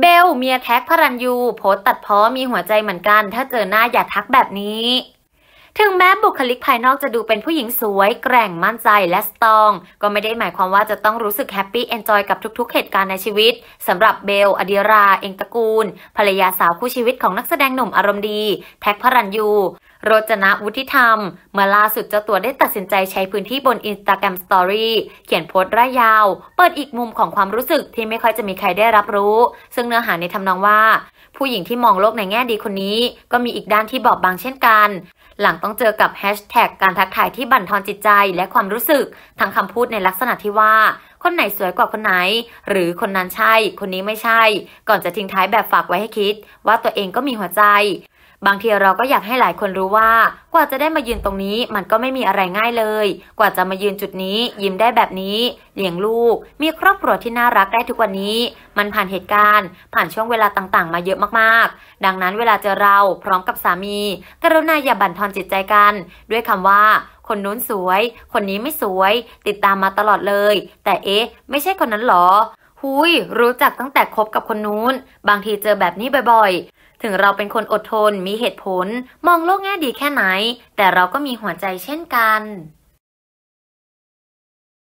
เบลเมียแท็กพรัญยูโพสตัดพ้อมีหัวใจเหมือนกัน ถ้าเจอหน้าอย่าทักแบบนี้ ถึงแม้บุคลิกภายนอกจะดูเป็นผู้หญิงสวย แกร่งมั่นใจและสตอง ก็ไม่ได้หมายความว่าจะต้องรู้สึกแฮปปี้เอนจอยกับทุกๆเหตุการณ์ในชีวิตสำหรับเบล อดีรา เองตระกูล ภรรยาสาวคู่ชีวิตของนักแสดงหนุ่มอารมณ์ดี แท็กพรัญยูรจนะวุฒิธรรม เมื่อล่าสุดเจ้าตัวได้ตัดสินใจใช้พื้นที่บนอินสตาแกรมสตอรี่เขียนโพสต์ระยยาว เปิดอีกมุมของความรู้สึกที่ไม่ค่อยจะมีใครได้รับรู้ ซึ่งเนื้อหาในทำนองว่า ผู้หญิงที่มองโลกในแง่ดีคนนี้ ก็มีอีกด้านที่บอบบางเช่นกัน หลังต้องเจอกับแฮชแท็กการทักทายที่บั่นทอนจิตใจและความรู้สึกทางคำพูดในลักษณะที่ว่า คนไหนสวยกว่าคนไหน หรือคนนั้นใช่ คนนี้ไม่ใช่ ก่อนจะทิ้งท้ายแบบฝากไว้ให้คิด ว่าตัวเองก็มีหัวใจบางทีเราก็อยากให้หลายคนรู้ว่ากว่าจะได้มายืนตรงนี้มันก็ไม่มีอะไรง่ายเลย กว่าจะมายืนจุดนี้ยิ้มได้แบบนี้เลี้ยงลูกมีครอบครัวที่น่ารักได้ทุกวันนี้ มันผ่านเหตุการณ์ ผ่านช่วงเวลาต่างๆมาเยอะมากๆ ดังนั้นเวลาเจอเราพร้อมกับสามี กรุณาอย่าบั่นทอนจิตใจกัน ด้วยคำว่า คนนู้นสวย คนนี้ไม่สวย ติดตามมาตลอดเลย แต่เอ๊ะ ไม่ใช่คนนั้นหรอหุย รู้จักตั้งแต่คบกับคนนู้น บางทีเจอแบบนี้บ่อยๆ ถึงเราเป็นคนอดทนมีเหตุผล มองโลกแง่ดีแค่ไหน แต่เราก็มีหัวใจเช่นกัน